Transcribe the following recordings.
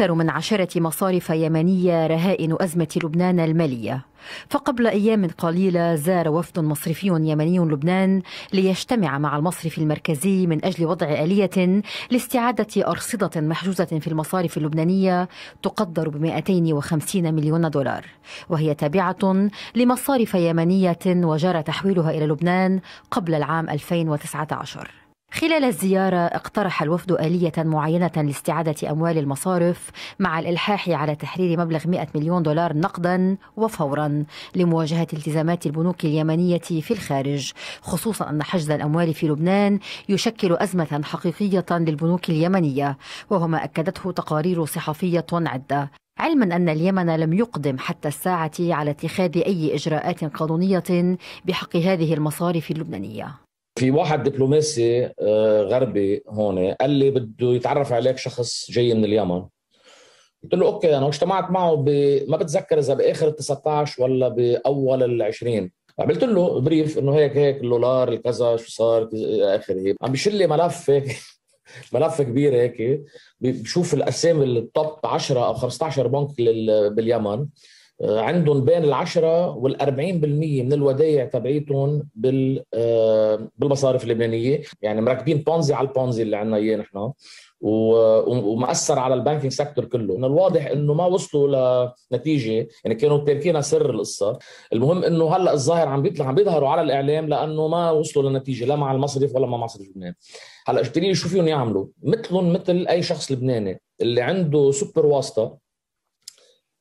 أكثر من عشرة مصارف يمنية رهائن أزمة لبنان المالية فقبل أيام قليلة زار وفد مصرفي يمني لبنان ليجتمع مع المصرف المركزي من أجل وضع آلية لاستعادة أرصدة محجوزة في المصارف اللبنانية تقدر ب 250 مليون دولار وهي تابعة لمصارف يمنية وجرى تحويلها إلى لبنان قبل العام 2019 خلال الزيارة اقترح الوفد آلية معينة لاستعادة أموال المصارف مع الإلحاح على تحرير مبلغ 100 مليون دولار نقدا وفورا لمواجهة التزامات البنوك اليمنية في الخارج خصوصا أن حجز الأموال في لبنان يشكل أزمة حقيقية للبنوك اليمنية وهو ما أكدته تقارير صحفية عدة علما ان اليمن لم يقدم حتى الساعه على اتخاذ اي اجراءات قانونيه بحق هذه المصارف اللبنانيه في واحد دبلوماسي آه، غربي هون قال لي بده يتعرف عليك شخص جاي من اليمن قلت له اوكي انا اجتمعت معه ب... ما بتذكر اذا باخر ال 19 ولا باول ال 20 عملت له بريف انه هيك هيك اللولار الكذا شو صار الى اخره عم بشيل لي ملف هيك ملف كبير هيك بشوف الاسامي التوب 10 او 15 بنك لل... باليمن آه، عندهم بين العشرة والأربعين بالمية من الودائع تبعيتهم بال آه، بالمصارف اللبنانية يعني مركبين بونزي على البونزي اللي عندنا إياه نحن ومأثر على البانكينج سيكتور كله من الواضح انه ما وصلوا لنتيجه يعني كانوا تركينا سر القصه المهم انه هلا الظاهر عم بيطلع عم بيظهروا على الاعلام لانه ما وصلوا لنتيجه لا مع المصرف ولا مع مصرف لبنان هلا اشتري شو فيهم يعملوا مثلهم مثل اي شخص لبناني اللي عنده سوبر واسطه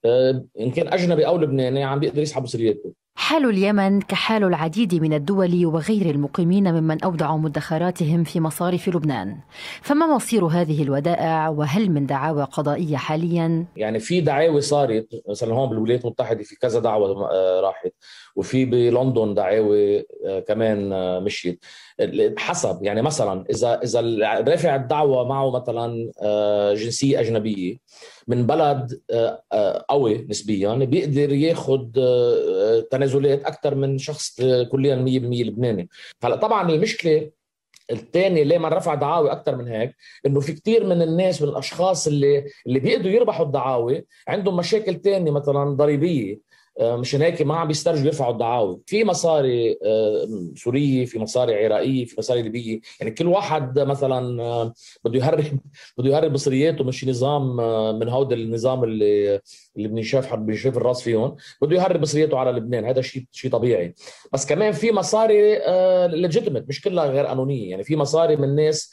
آه، ان كان اجنبي او لبناني عم بيقدر يسحب سريته حال اليمن كحال العديد من الدول وغير المقيمين ممن اودعوا مدخراتهم في مصارف لبنان فما مصير هذه الودائع وهل من دعاوى قضائيه حاليا يعني في دعاوى صارت مثلا هون بالولايات المتحده في كذا دعوه آه، راحت وفي بلندن دعاوى آه، كمان آه، مشيت حسب يعني مثلا اذا اذا رافع الدعوه معه مثلا جنسيه اجنبيه من بلد قوي نسبيا بيقدر ياخذ تنازلات اكثر من شخص آه، كليا 100% لبناني هلا طبعا المشكله الثاني ليه ما رفع دعاوى اكثر من هيك انه في كثير من الناس من الاشخاص اللي اللي بيقدروا يربحوا الدعاوى عندهم مشاكل ثانيه مثلا ضريبيه آه، مشان هيك ما عم بيسترجوا يرفعوا الدعاوي في مصاري آه، سوريه في مصاري عراقيه في مصاري ليبيه يعني كل واحد مثلا آه، بده يهرب بده يهرب مصرياته مش نظام من هود النظام اللي اللي بنشاف بنشاف الراس فيهم بده يهرب مصرياته على لبنان هذا شيء شيء طبيعي بس كمان في مصاري ليجيتمت مش كلها غير قانونيه يعني في مصاري من ناس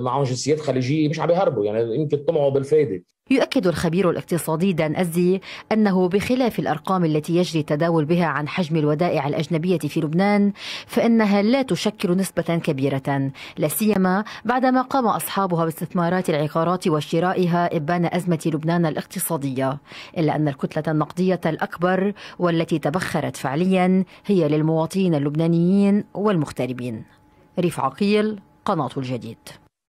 معهم جنسيات خليجيه مش عم يهربوا يعني يمكن طمعوا بالفائده يؤكد الخبير الاقتصادي دان أزي أنه بخلاف الأرقام التي يجري التداول بها عن حجم الودائع الأجنبية في لبنان فإنها لا تشكل نسبة كبيرة لا سيما بعدما قام أصحابها باستثمارات العقارات وشرائها إبان أزمة لبنان الاقتصادية إلا أن الكتلة النقدية الأكبر والتي تبخرت فعليا هي للمواطنين اللبنانيين والمغتربين ريف عقيل قناة الجديد